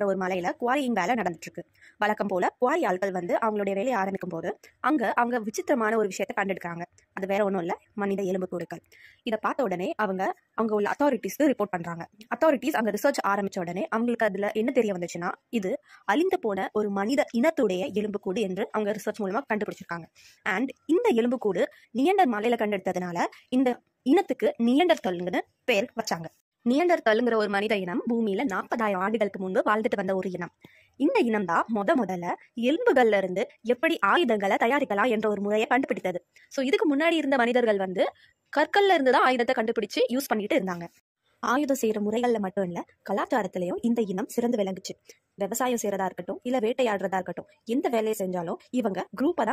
இருக்கிற ஒரு மலையில குவாரியின் வேலை நடந்துட்டு இருக்கு வழக்கம் போல குவாரி ஆட்கள் வந்து அவங்களுடைய வேலையை ஆரம்பிக்கும் போது அங்க அவங்க விசித்திரமான ஒரு விஷயத்த கண்டெடுக்கிறாங்க அது வேற ஒன்றும் இல்லை மனித எலும்பு கூடுக்கள் இதை பார்த்த உடனே அவங்க அங்க உள்ள அத்தாரிட்டிஸ்க்கு ரிப்போர்ட் பண்றாங்க அத்தாரிட்டிஸ் அங்க ரிசர்ச் ஆரம்பிச்ச உடனே அவங்களுக்கு அதுல என்ன தெரிய வந்துச்சுன்னா இது அழிந்து போன ஒரு மனித இனத்துடைய எலும்புக்கூடு என்று அவங்க ரிசர்ச் மூலமா கண்டுபிடிச்சிருக்காங்க அண்ட் இந்த எலும்புக்கூடு நியண்டர் மலையில கண்டெடுத்ததுனால இந்த இனத்துக்கு நியண்டர் தொல்லுங்கன்னு பேர் வச்சாங்க நியண்டர்தலுங்கிற ஒரு மனித இனம் பூமியில நாற்பதாயிரம் ஆண்டுகளுக்கு முன்பு வாழ்ந்துட்டு வந்த ஒரு இனம் இந்த இனம் தான் முத முதல்ல எலும்புகள்ல இருந்து எப்படி ஆயுதங்களை தயாரிக்கலாம் என்ற ஒரு முறையை கண்டுபிடித்தது ஸோ இதுக்கு முன்னாடி இருந்த மனிதர்கள் வந்து கற்கள்ல இருந்து தான் ஆயுதத்தை கண்டுபிடிச்சு யூஸ் பண்ணிட்டு இருந்தாங்க ஆயுதம் செய்யற முறைகள்ல மட்டும் இல்ல கலாச்சாரத்திலையும் இந்த இனம் சிறந்து விளங்குச்சு விவசாயம் செய்யறதா இருக்கட்டும் இல்ல வேட்டையாடுறதா இருக்கட்டும் எந்த வேலையை செஞ்சாலும் இவங்க குரூப்பா